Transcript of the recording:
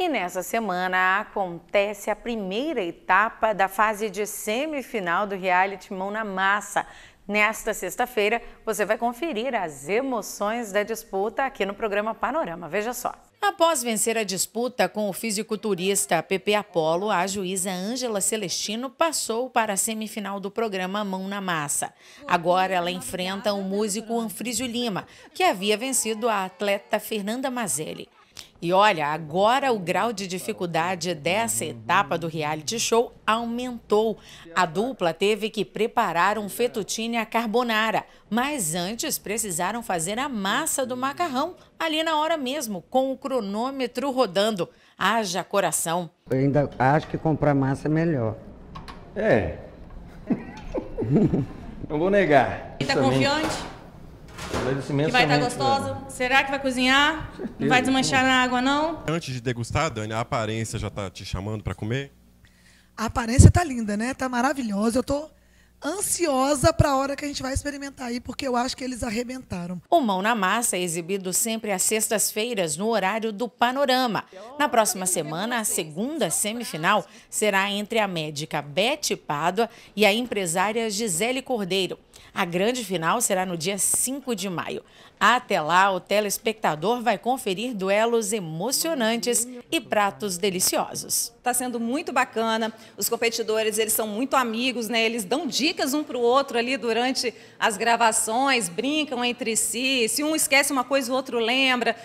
E nessa semana acontece a primeira etapa da fase de semifinal do reality Mão na Massa. Nesta sexta-feira, você vai conferir as emoções da disputa aqui no programa Panorama. Veja só. Após vencer a disputa com o fisiculturista Pepe Apolo, a juíza Ângela Celestino passou para a semifinal do programa Mão na Massa. Agora ela enfrenta o músico Anfrísio Lima, que havia vencido a atleta Fernanda Mazelli. E olha, agora o grau de dificuldade dessa etapa do reality show aumentou. A dupla teve que preparar um fettuccine à carbonara, mas antes precisaram fazer a massa do macarrão ali na hora mesmo, com o cronômetro rodando. Haja coração. Eu ainda acho que comprar massa é melhor. É. Não vou negar. Está confiante? Que vai estar tá gostoso. Será que vai cozinhar? Certeza, não vai desmanchar na água, não? Antes de degustar, Dani, a aparência já está te chamando para comer? A aparência tá linda, né? Tá maravilhosa. Eu tô ansiosa para a hora que a gente vai experimentar aí, porque eu acho que eles arrebentaram. O Mão na Massa é exibido sempre às sextas-feiras no horário do Panorama. Na próxima semana, a segunda semifinal será entre a médica Bete Pádua e a empresária Gisele Cordeiro. A grande final será no dia 5 de maio. Até lá, o telespectador vai conferir duelos emocionantes e pratos deliciosos. Está sendo muito bacana. Os competidores, eles são muito amigos, né? Eles dão dicas um para o outro ali durante as gravações, brincam entre si. Se um esquece uma coisa, o outro lembra.